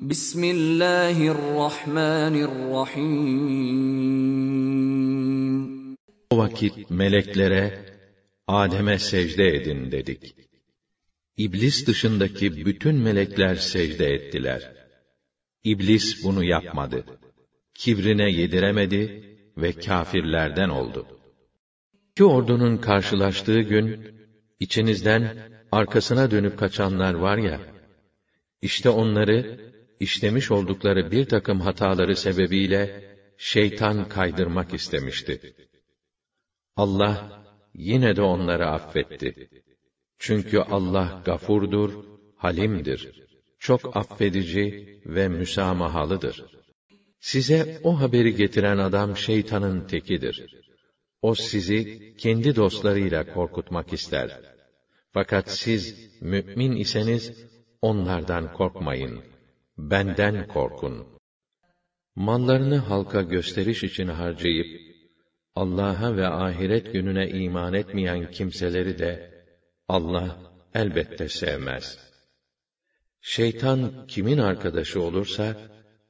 Bismillahirrahmanirrahim. O vakit meleklere Adem'e secde edin dedik. İblis dışındaki bütün melekler secde ettiler. İblis bunu yapmadı. Kibrine yediremedi ve kafirlerden oldu. İki ordunun karşılaştığı gün, içinizden arkasına dönüp kaçanlar var ya, işte onları işlemiş oldukları bir takım hataları sebebiyle şeytan kaydırmak istemişti. Allah yine de onları affetti. Çünkü Allah gafurdur, halimdir. Çok affedici ve müsamahalıdır. Size o haberi getiren adam şeytanın tekidir. O sizi kendi dostlarıyla korkutmak ister. Fakat siz mümin iseniz onlardan korkmayın.'' benden korkun. Mallarını halka gösteriş için harcayıp, Allah'a ve ahiret gününe iman etmeyen kimseleri de, Allah elbette sevmez. Şeytan kimin arkadaşı olursa,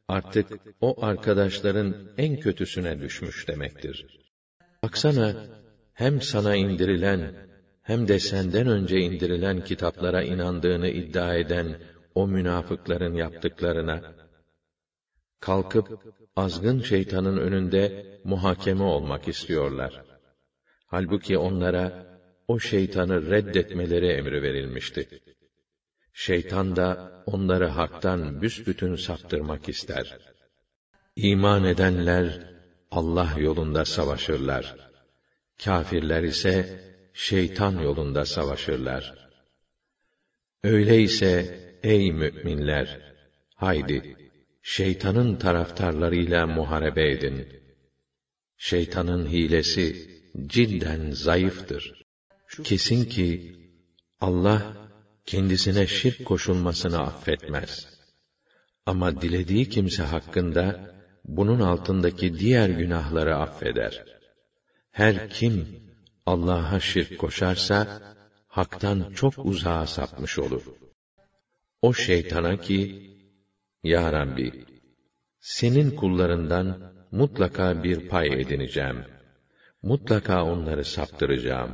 artık o arkadaşların en kötüsüne düşmüş demektir. Baksana, hem sana indirilen, hem de senden önce indirilen kitaplara inandığını iddia eden, o münafıkların yaptıklarına. Kalkıp azgın şeytanın önünde muhakeme olmak istiyorlar. Halbuki onlara o şeytanı reddetmeleri emri verilmişti. Şeytan da onları haktan büsbütün saptırmak ister. İman edenler Allah yolunda savaşırlar. Kafirler ise şeytan yolunda savaşırlar. Öyleyse Ey müminler! Haydi, şeytanın taraftarlarıyla muharebe edin. Şeytanın hilesi cidden zayıftır. Kesin ki Allah kendisine şirk koşulmasını affetmez. Ama dilediği kimse hakkında bunun altındaki diğer günahları affeder. Her kim Allah'a şirk koşarsa haktan çok uzağa sapmış olur.'' o şeytana ki, Ya Rabbi, senin kullarından mutlaka bir pay edineceğim. Mutlaka onları saptıracağım.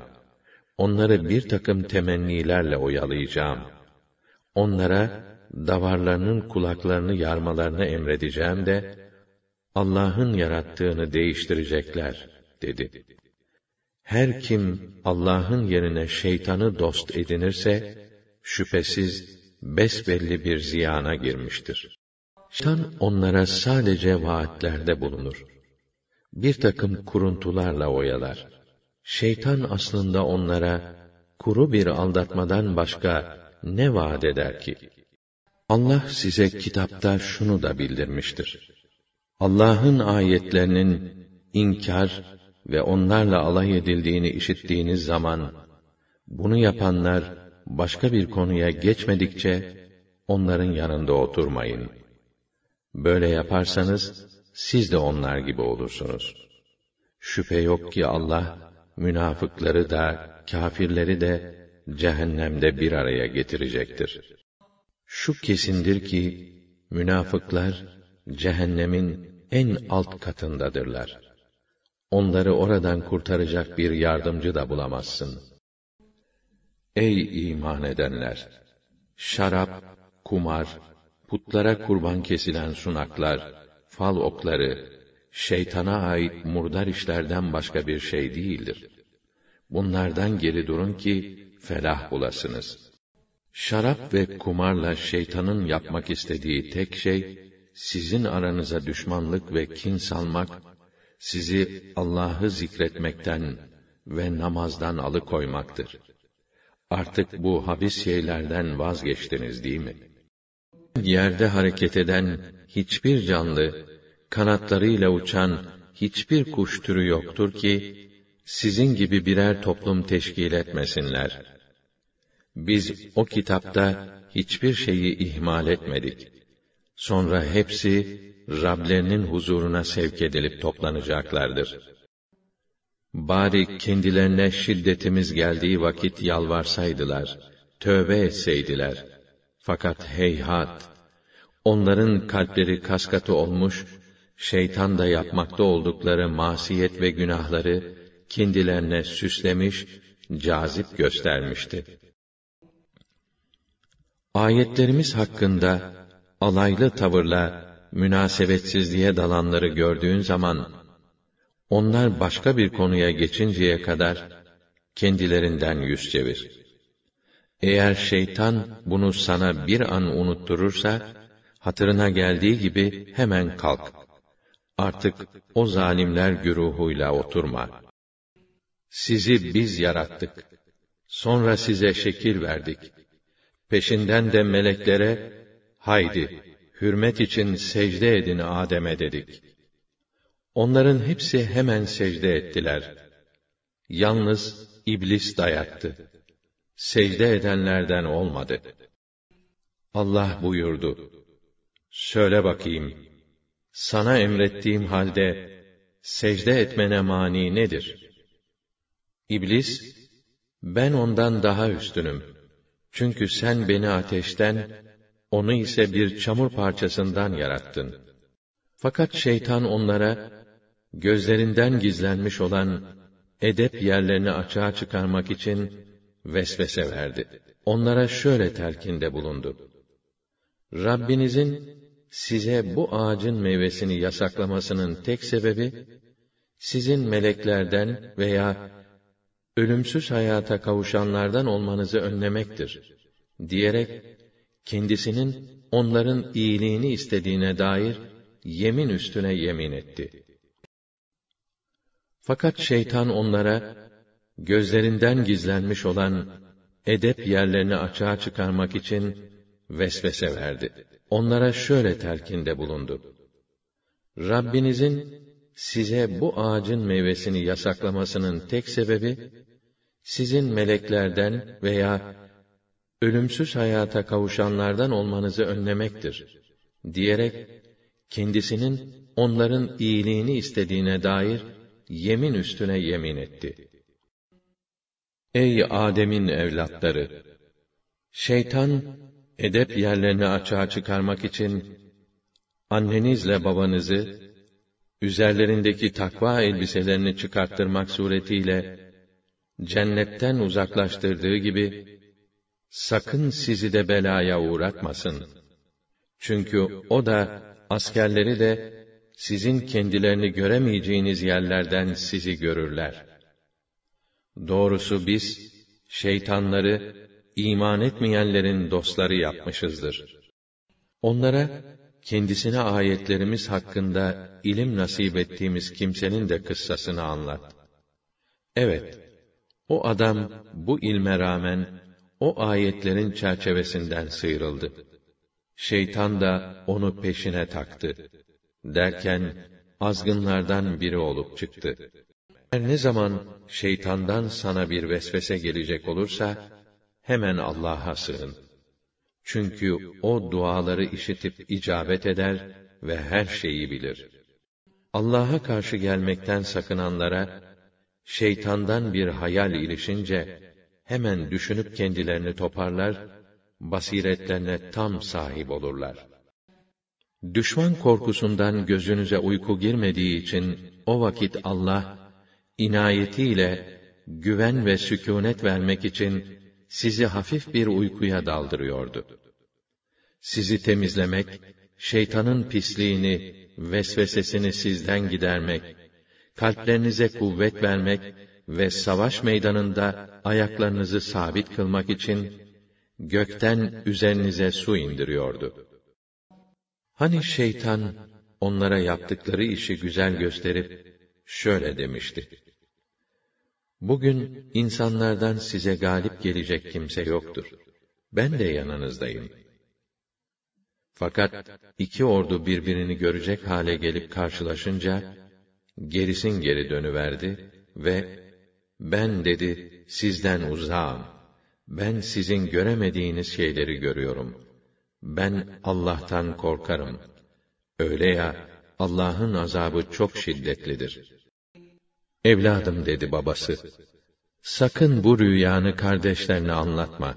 Onları bir takım temennilerle oyalayacağım. Onlara davarlarının kulaklarını yarmalarını emredeceğim de, Allah'ın yarattığını değiştirecekler, dedi. Her kim Allah'ın yerine şeytanı dost edinirse, şüphesiz besbelli bir ziyana girmiştir. Şeytan onlara sadece vaatlerde bulunur. Bir takım kuruntularla oyalar. Şeytan aslında onlara kuru bir aldatmadan başka ne vaat eder ki? Allah size kitapta şunu da bildirmiştir. Allah'ın ayetlerinin inkar ve onlarla alay edildiğini işittiğiniz zaman bunu yapanlar başka bir konuya geçmedikçe onların yanında oturmayın. Böyle yaparsanız siz de onlar gibi olursunuz. Şüphe yok ki Allah münafıkları da kâfirleri de cehennemde bir araya getirecektir. Şu kesindir ki münafıklar cehennemin en alt katındadırlar. Onları oradan kurtaracak bir yardımcı da bulamazsın.'' Ey iman edenler! Şarap, kumar, putlara kurban kesilen sunaklar, fal okları, şeytana ait murdar işlerden başka bir şey değildir. Bunlardan geri durun ki, felah bulasınız. Şarap ve kumarla şeytanın yapmak istediği tek şey, sizin aranıza düşmanlık ve kin salmak, sizi Allah'ı zikretmekten ve namazdan alıkoymaktır.'' Artık bu habis şeylerden vazgeçtiniz değil mi? Yerde hareket eden hiçbir canlı, kanatlarıyla uçan hiçbir kuş türü yoktur ki, sizin gibi birer toplum teşkil etmesinler. Biz o kitapta hiçbir şeyi ihmal etmedik. Sonra hepsi Rablerinin huzuruna sevk edilip toplanacaklardır.'' bari kendilerine şiddetimiz geldiği vakit yalvarsaydılar, tövbe etseydiler. Fakat heyhat, onların kalpleri kaskatı olmuş, şeytan da yapmakta oldukları masiyet ve günahları kendilerine süslemiş, cazip göstermişti. Ayetlerimiz hakkında alaylı tavırla münasebetsizliğe dalanları gördüğün zaman onlar başka bir konuya geçinceye kadar kendilerinden yüz çevir. Eğer şeytan bunu sana bir an unutturursa, hatırına geldiği gibi hemen kalk. Artık o zalimler güruhuyla oturma. Sizi biz yarattık. Sonra size şekil verdik. Peşinden de meleklere, haydi, hürmet için secde edin Adem'e dedik.'' Onların hepsi hemen secde ettiler. Yalnız iblis dayattı. Secde edenlerden olmadı. Allah buyurdu. Söyle bakayım, sana emrettiğim halde secde etmene mani nedir? İblis, ben ondan daha üstünüm. Çünkü sen beni ateşten, onu ise bir çamur parçasından yarattın. Fakat şeytan onlara, gözlerinden gizlenmiş olan edep yerlerini açığa çıkarmak için vesvese verdi. Onlara şöyle telkinde bulundu. Rabbinizin size bu ağacın meyvesini yasaklamasının tek sebebi sizin meleklerden veya ölümsüz hayata kavuşanlardan olmanızı önlemektir diyerek kendisinin onların iyiliğini istediğine dair yemin üstüne yemin etti. Fakat şeytan onlara, gözlerinden gizlenmiş olan edep yerlerini açığa çıkarmak için vesvese verdi. Onlara şöyle telkinde bulundu. Rabbinizin size bu ağacın meyvesini yasaklamasının tek sebebi, sizin meleklerden veya ölümsüz hayata kavuşanlardan olmanızı önlemektir, diyerek, kendisinin onların iyiliğini istediğine dair yemin üstüne yemin etti. Ey Adem'in evlatları! Şeytan, edep yerlerini açığa çıkarmak için, annenizle babanızı, üzerlerindeki takva elbiselerini çıkarttırmak suretiyle, cennetten uzaklaştırdığı gibi, sakın sizi de belaya uğratmasın. Çünkü o da, askerleri de, sizin kendilerini göremeyeceğiniz yerlerden sizi görürler. Doğrusu biz, şeytanları, iman etmeyenlerin dostları yapmışızdır. Onlara, kendisine ayetlerimiz hakkında ilim nasip ettiğimiz kimsenin de kıssasını anlat. Evet, o adam bu ilme rağmen o ayetlerin çerçevesinden sıyrıldı. Şeytan da onu peşine taktı. Derken, azgınlardan biri olup çıktı. Her ne zaman şeytandan sana bir vesvese gelecek olursa, hemen Allah'a sığın. Çünkü o duaları işitip icabet eder ve her şeyi bilir. Allah'a karşı gelmekten sakınanlara, şeytandan bir hayal ilişince, hemen düşünüp kendilerini toparlar, basiretlerine tam sahip olurlar.'' Düşman korkusundan gözünüze uyku girmediği için o vakit Allah inayetiyle güven ve sükûnet vermek için sizi hafif bir uykuya daldırıyordu. Sizi temizlemek, şeytanın pisliğini, vesvesesini sizden gidermek, kalplerinize kuvvet vermek ve savaş meydanında ayaklarınızı sabit kılmak için gökten üzerinize su indiriyordu.'' Hani şeytan onlara yaptıkları işi güzel gösterip şöyle demişti. Bugün insanlardan size galip gelecek kimse yoktur. Ben de yanınızdayım. Fakat iki ordu birbirini görecek hale gelip karşılaşınca gerisin geri dönüverdi ve ben dedi sizden uzağım. Ben sizin göremediğiniz şeyleri görüyorum.'' ben Allah'tan korkarım. Öyle ya, Allah'ın azabı çok şiddetlidir. Evladım dedi babası, sakın bu rüyanı kardeşlerine anlatma.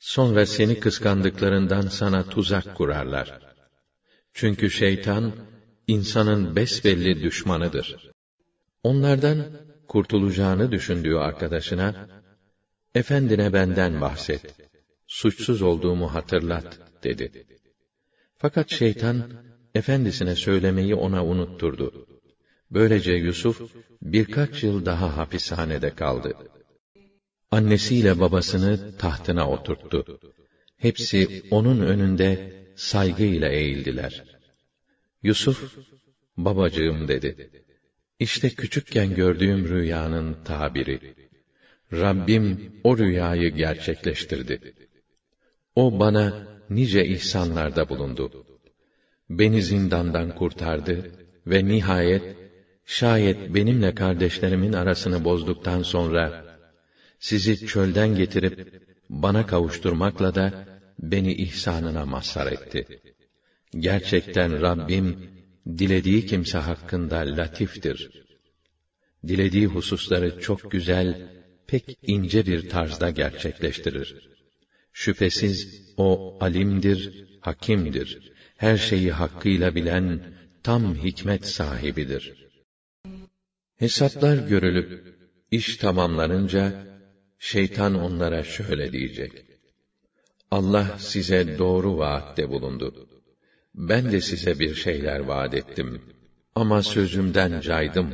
Sonra seni kıskandıklarından sana tuzak kurarlar. Çünkü şeytan, insanın besbelli düşmanıdır. Onlardan kurtulacağını düşündüğü arkadaşına, Efendine benden bahset suçsuz olduğumu hatırlat, dedi. Fakat şeytan, efendisine söylemeyi ona unutturdu. Böylece Yusuf, birkaç yıl daha hapishanede kaldı. Annesiyle babasını tahtına oturttu. Hepsi onun önünde saygıyla eğildiler. Yusuf, babacığım dedi. İşte küçükken gördüğüm rüyanın tabiri. Rabbim o rüyayı gerçekleştirdi.'' O bana nice ihsanlarda bulundu. Beni zindandan kurtardı ve nihayet şayet benimle kardeşlerimin arasını bozduktan sonra sizi çölden getirip bana kavuşturmakla da beni ihsanına mazhar etti. Gerçekten Rabbim dilediği kimse hakkında latiftir. Dilediği hususları çok güzel, pek ince bir tarzda gerçekleştirir. Şüphesiz o alimdir, hakimdir. Her şeyi hakkıyla bilen tam hikmet sahibidir. Hesaplar görülüp iş tamamlanınca şeytan onlara şöyle diyecek: Allah size doğru vaatte bulundu. Ben de size bir şeyler vaat ettim ama sözümden caydım.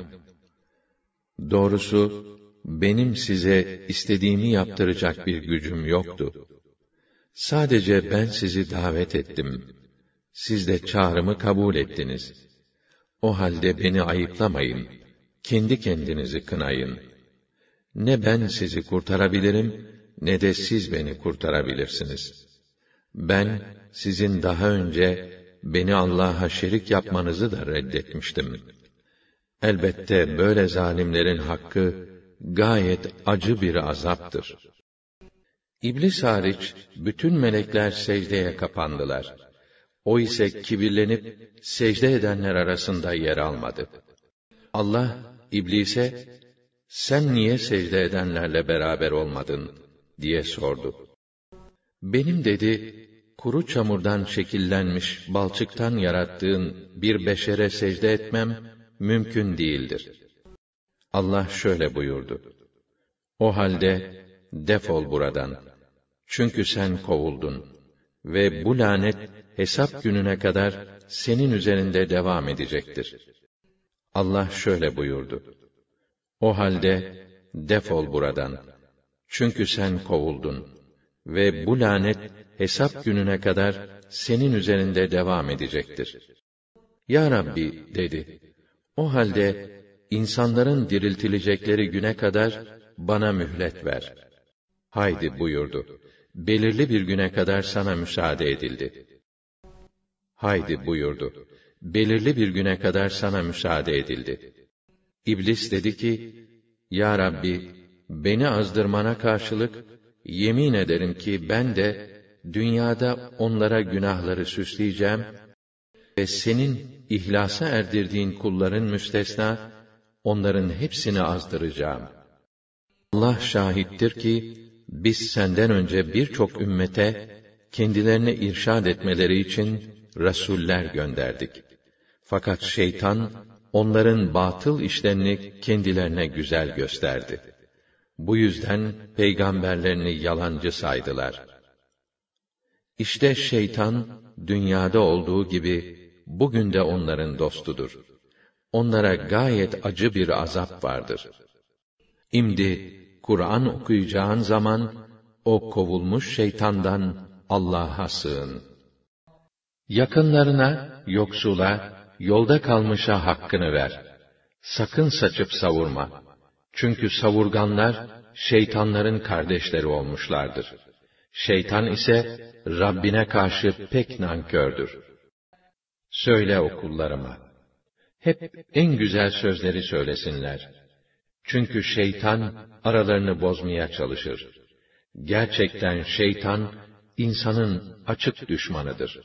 Doğrusu benim size istediğimi yaptıracak bir gücüm yoktu. Sadece ben sizi davet ettim. Siz de çağrımı kabul ettiniz. O halde beni ayıplamayın. Kendi kendinizi kınayın. Ne ben sizi kurtarabilirim, ne de siz beni kurtarabilirsiniz. Ben, sizin daha önce beni Allah'a şerik yapmanızı da reddetmiştim. Elbette böyle zalimlerin hakkı gayet acı bir azaptır. İblis hariç bütün melekler secdeye kapandılar. O ise kibirlenip secde edenler arasında yer almadı. Allah İblise, sen niye secde edenlerle beraber olmadın diye sordu. Benim dedi kuru çamurdan şekillenmiş balçıktan yarattığın bir beşere secde etmem mümkün değildir. Allah şöyle buyurdu. O halde defol buradan.'' Çünkü sen kovuldun ve bu lanet hesap gününe kadar senin üzerinde devam edecektir. Allah şöyle buyurdu. O halde defol buradan. Çünkü sen kovuldun ve bu lanet hesap gününe kadar senin üzerinde devam edecektir. Ya Rabbi dedi. O halde insanların diriltilecekleri güne kadar bana mühlet ver. Haydi buyurdu belirli bir güne kadar sana müsaade edildi. Haydi buyurdu. Belirli bir güne kadar sana müsaade edildi. İblis dedi ki, Ya Rabbi, beni azdırmana karşılık, yemin ederim ki ben de, dünyada onlara günahları süsleyeceğim ve senin ihlasa erdirdiğin kulların müstesna, onların hepsini azdıracağım. Allah şahittir ki, biz senden önce birçok ümmete kendilerine irşad etmeleri için rasuller gönderdik. Fakat şeytan onların batıl işlerini kendilerine güzel gösterdi. Bu yüzden peygamberlerini yalancı saydılar. İşte şeytan dünyada olduğu gibi bugün de onların dostudur. Onlara gayet acı bir azap vardır. İmdi. Kur'an okuyacağın zaman o kovulmuş şeytandan Allah'a sığın. Yakınlarına, yoksula, yolda kalmışa hakkını ver. Sakın saçıp savurma. Çünkü savurganlar şeytanların kardeşleri olmuşlardır. Şeytan ise Rabbine karşı pek nankördür. Söyle okullarıma. Hep en güzel sözleri söylesinler.'' Çünkü şeytan aralarını bozmaya çalışır. Gerçekten şeytan insanın açık düşmanıdır.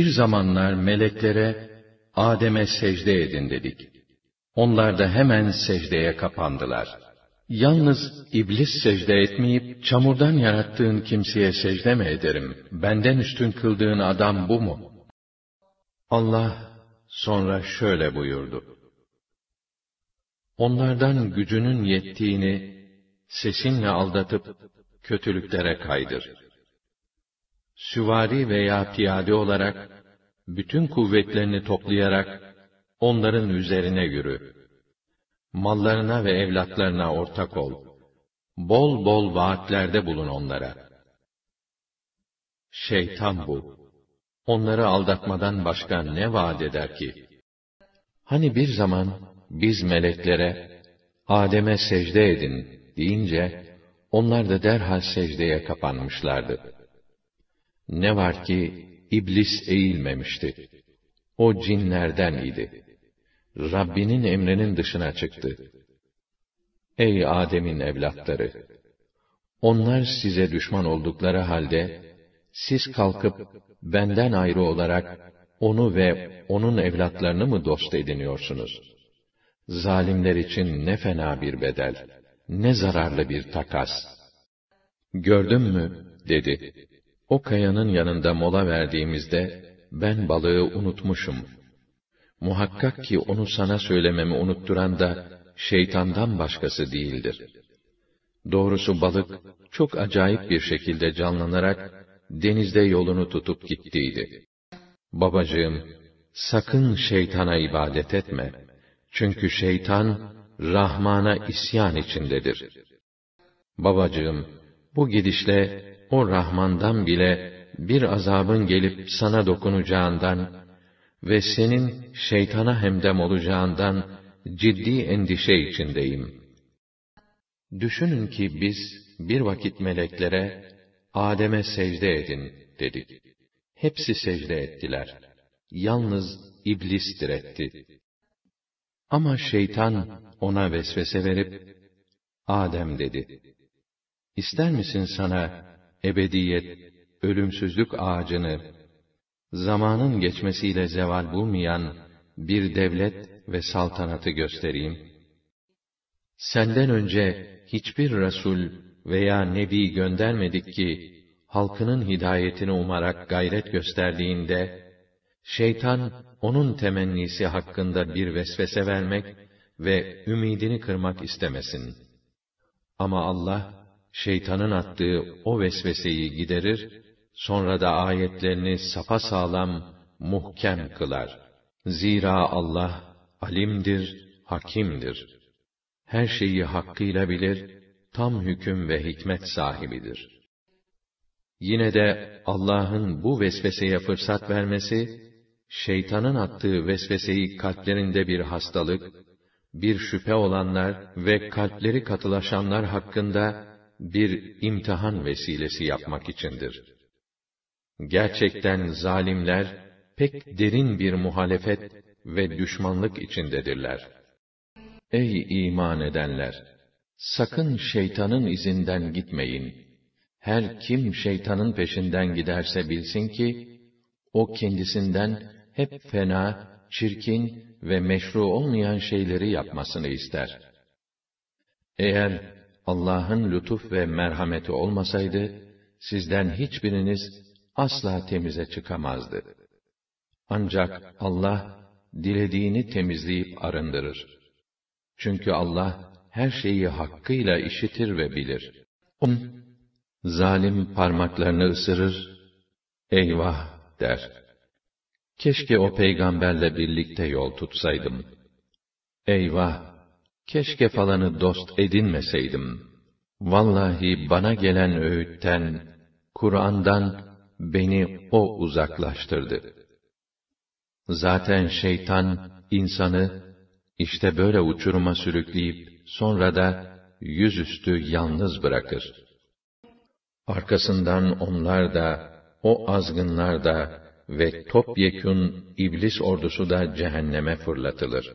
Bir zamanlar meleklere Adem'e secde edin dedik. Onlar da hemen secdeye kapandılar. Yalnız iblis secde etmeyip çamurdan yarattığın kimseye secde mi ederim? Benden üstün kıldığın adam bu mu? Allah sonra şöyle buyurdu. Onlardan gücünün yettiğini sesinle aldatıp kötülüklere kaydır. Süvari veya piyade olarak bütün kuvvetlerini toplayarak onların üzerine yürü. Mallarına ve evlatlarına ortak ol. Bol bol vaatlerde bulun onlara. Şeytan bu. Onları aldatmadan başka ne vaat eder ki? Hani bir zaman biz meleklere, Adem'e secde edin deyince, onlar da derhal secdeye kapanmışlardı. Ne var ki, iblis eğilmemişti. O cinlerden idi. Rabbinin emrinin dışına çıktı. Ey Adem'in evlatları! Onlar size düşman oldukları halde, siz kalkıp benden ayrı olarak onu ve onun evlatlarını mı dost ediniyorsunuz?' zalimler için ne fena bir bedel, ne zararlı bir takas. Gördün mü? dedi. O kayanın yanında mola verdiğimizde, ben balığı unutmuşum. Muhakkak ki onu sana söylememi unutturan da, şeytandan başkası değildir. Doğrusu balık, çok acayip bir şekilde canlanarak, denizde yolunu tutup gittiydi. Babacığım, sakın şeytana ibadet etme.'' Çünkü şeytan, Rahman'a isyan içindedir. Babacığım, bu gidişle o Rahman'dan bile bir azabın gelip sana dokunacağından ve senin şeytana hemdem olacağından ciddi endişe içindeyim. Düşünün ki biz bir vakit meleklere Adem'e secde edin dedik. Hepsi secde ettiler. Yalnız iblis diretti. Ama şeytan ona vesvese verip, Adem dedi, İster misin sana ebediyet, ölümsüzlük ağacını, zamanın geçmesiyle zeval bulmayan bir devlet ve saltanatı göstereyim? Senden önce hiçbir Resul veya Nebi göndermedik ki, halkının hidayetini umarak gayret gösterdiğinde, Şeytan, onun temennisi hakkında bir vesvese vermek ve ümidini kırmak istemesin. Ama Allah, şeytanın attığı o vesveseyi giderir, sonra da ayetlerini sapa sağlam, muhkem kılar. Zira Allah, alimdir, hakimdir. Her şeyi hakkıyla bilir, tam hüküm ve hikmet sahibidir. Yine de Allah'ın bu vesveseye fırsat vermesi, şeytanın attığı vesveseyi kalplerinde bir hastalık, bir şüphe olanlar ve kalpleri katılaşanlar hakkında bir imtihan vesilesi yapmak içindir. Gerçekten zalimler pek derin bir muhalefet ve düşmanlık içindedirler. Ey iman edenler! Sakın şeytanın izinden gitmeyin. Her kim şeytanın peşinden giderse bilsin ki, o kendisinden hep fena, çirkin ve meşru olmayan şeyleri yapmasını ister. Eğer Allah'ın lütuf ve merhameti olmasaydı, sizden hiçbiriniz asla temize çıkamazdı. Ancak Allah, dilediğini temizleyip arındırır. Çünkü Allah, her şeyi hakkıyla işitir ve bilir. Onun, zalim parmaklarını ısırır, eyvah der.'' Keşke o peygamberle birlikte yol tutsaydım. Eyvah! Keşke falanı dost edinmeseydim. Vallahi bana gelen öğütten, Kur'an'dan beni o uzaklaştırdı. Zaten şeytan, insanı, işte böyle uçuruma sürükleyip, sonra da yüzüstü yalnız bırakır. Arkasından onlar da, o azgınlar da, ve topyekün iblis ordusu da cehenneme fırlatılır.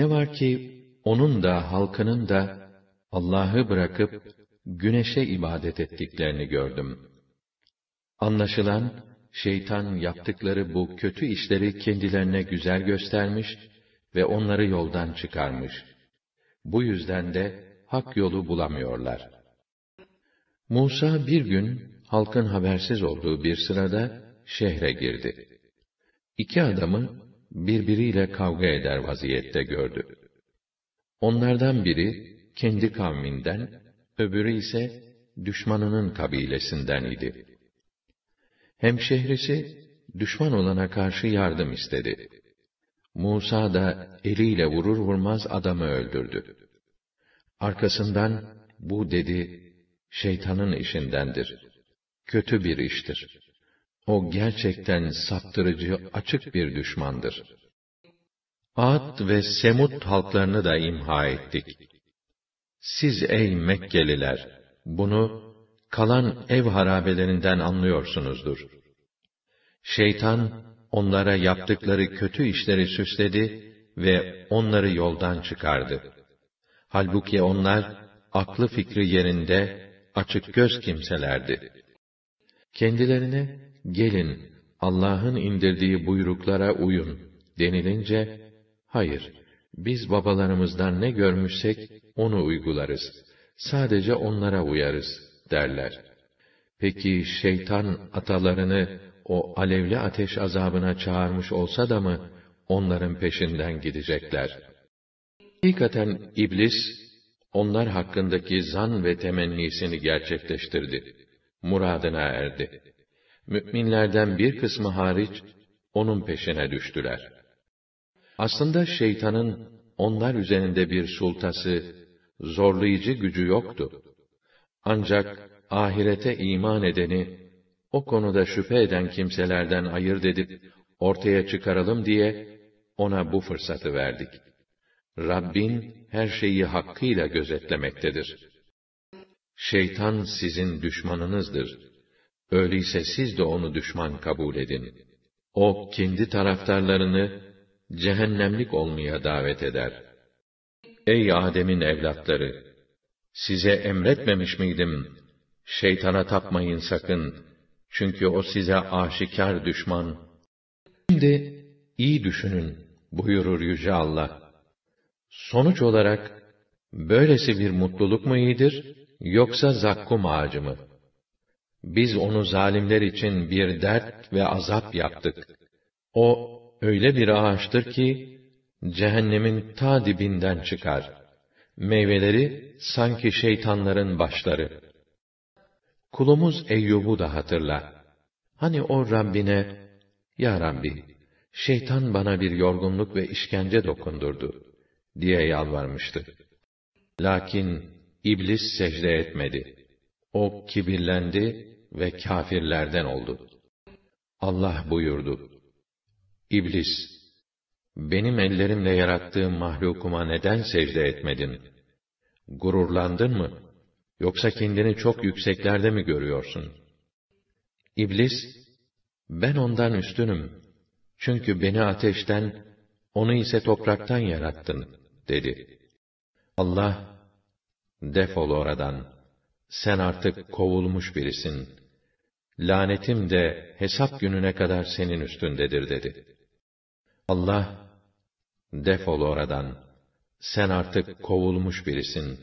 Ne var ki onun da halkının da Allah'ı bırakıp güneşe ibadet ettiklerini gördüm. Anlaşılan şeytan yaptıkları bu kötü işleri kendilerine güzel göstermiş ve onları yoldan çıkarmış. Bu yüzden de hak yolu bulamıyorlar. Musa bir gün halkın habersiz olduğu bir sırada şehre girdi. İki adamı birbiriyle kavga eder vaziyette gördü. Onlardan biri kendi kavminden, öbürü ise düşmanının kabilesinden idi. Hemşehrisi düşman olana karşı yardım istedi. Musa da eliyle vurur vurmaz adamı öldürdü. Arkasından bu dedi, şeytanın işindendir. Kötü bir iştir. O gerçekten saptırıcı, açık bir düşmandır. Ad ve Semud halklarını da imha ettik. Siz ey Mekkeliler, bunu kalan ev harabelerinden anlıyorsunuzdur. Şeytan, onlara yaptıkları kötü işleri süsledi ve onları yoldan çıkardı. Halbuki onlar, aklı fikri yerinde, açık göz kimselerdi. Kendilerine gelin Allah'ın indirdiği buyruklara uyun denilince, hayır, biz babalarımızdan ne görmüşsek onu uygularız. Sadece onlara uyarız derler. Peki şeytan atalarını o alevli ateş azabına çağırmış olsa da mı onların peşinden gidecekler? Hakikaten iblis onlar hakkındaki zan ve temennisini gerçekleştirdi. Muradına erdi. Müminlerden bir kısmı hariç, onun peşine düştüler. Aslında şeytanın, onlar üzerinde bir sultası, zorlayıcı gücü yoktu. Ancak, ahirete iman edeni, o konuda şüphe eden kimselerden ayırt edip, ortaya çıkaralım diye, ona bu fırsatı verdik. Rabbin, her şeyi hakkıyla gözetlemektedir. Şeytan sizin düşmanınızdır.'' Öyleyse siz de onu düşman kabul edin. O kendi taraftarlarını cehennemlik olmaya davet eder. Ey Adem'in evlatları, size emretmemiş miydim? Şeytana tapmayın sakın. Çünkü o size aşikar düşman. Şimdi iyi düşünün buyurur yüce Allah. Sonuç olarak böylesi bir mutluluk mu iyidir yoksa zakkum ağacı mı?' biz onu zalimler için bir dert ve azap yaptık. O öyle bir ağaçtır ki cehennemin ta dibinden çıkar. Meyveleri sanki şeytanların başları. Kulumuz Eyyub'u da hatırla. Hani o Rabbine, Ya Rabbi, şeytan bana bir yorgunluk ve işkence dokundurdu, diye yalvarmıştı. Lakin iblis secde etmedi. O kibirlendi ve kafirlerden oldu. Allah buyurdu. İblis, benim ellerimle yarattığım mahlukuma neden secde etmedin? Gururlandın mı? Yoksa kendini çok yükseklerde mi görüyorsun? İblis, ben ondan üstünüm. Çünkü beni ateşten, onu ise topraktan yarattın, dedi. Allah, defol oradan.'' sen artık kovulmuş birisin. Lanetim de hesap gününe kadar senin üstündedir dedi. Allah, defol oradan, sen artık kovulmuş birisin.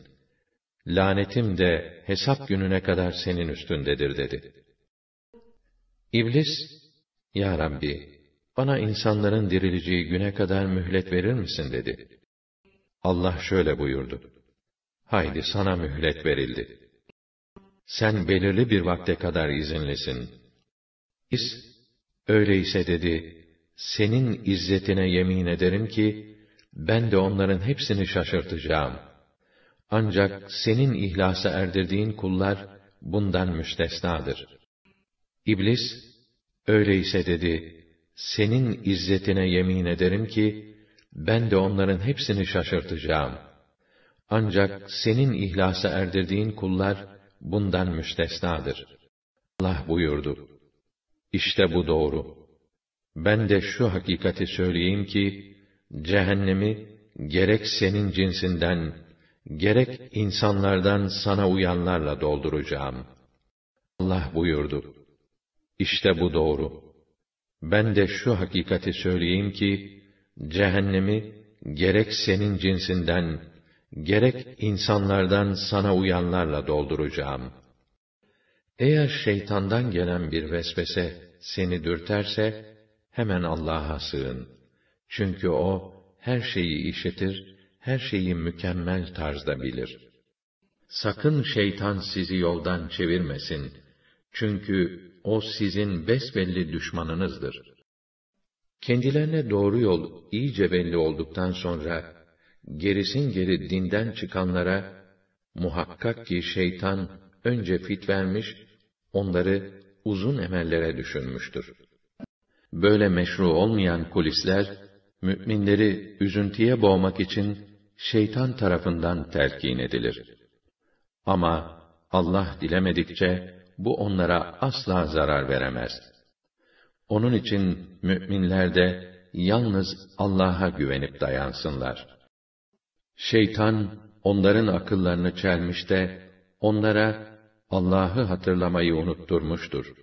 Lanetim de hesap gününe kadar senin üstündedir dedi. İblis, Ya Rabbi, bana insanların dirileceği güne kadar mühlet verir misin dedi. Allah şöyle buyurdu. Haydi sana mühlet verildi.'' sen belirli bir vakte kadar izinlisin. İs, öyleyse dedi, senin izzetine yemin ederim ki, ben de onların hepsini şaşırtacağım. Ancak senin ihlasa erdirdiğin kullar, bundan müstesnadır. İblis, öyleyse dedi, senin izzetine yemin ederim ki, ben de onların hepsini şaşırtacağım. Ancak senin ihlasa erdirdiğin kullar, bundan müstesnadır. Allah buyurdu. İşte bu doğru. Ben de şu hakikati söyleyeyim ki, cehennemi gerek senin cinsinden, gerek insanlardan sana uyanlarla dolduracağım. Allah buyurdu. İşte bu doğru. Ben de şu hakikati söyleyeyim ki, cehennemi gerek senin cinsinden, gerek insanlardan sana uyanlarla dolduracağım. Eğer şeytandan gelen bir vesvese seni dürterse, hemen Allah'a sığın. Çünkü O, her şeyi işitir, her şeyi mükemmel tarzda bilir. Sakın şeytan sizi yoldan çevirmesin. Çünkü o sizin besbelli düşmanınızdır. Kendilerine doğru yol iyice belli olduktan sonra, gerisin geri dinden çıkanlara, muhakkak ki şeytan önce fit vermiş, onları uzun emellere düşünmüştür. Böyle meşru olmayan kulisler, müminleri üzüntüye boğmak için şeytan tarafından telkin edilir. Ama Allah dilemedikçe bu onlara asla zarar veremez. Onun için müminler de yalnız Allah'a güvenip dayansınlar. Şeytan onların akıllarını çelmiş de onlara Allah'ı hatırlamayı unutturmuştur.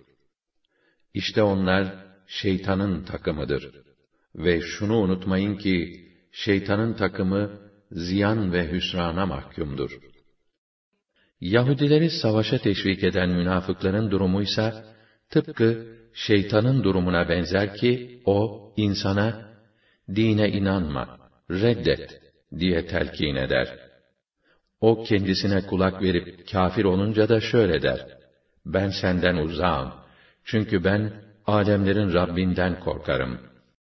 İşte onlar şeytanın takımıdır. Ve şunu unutmayın ki şeytanın takımı ziyan ve hüsrana mahkumdur. Yahudileri savaşa teşvik eden münafıkların durumu ise tıpkı şeytanın durumuna benzer ki o insana dine inanma, reddet diye telkin eder. O kendisine kulak verip kafir olunca da şöyle der. Ben senden uzağım. Çünkü ben alemlerin Rabbinden korkarım.''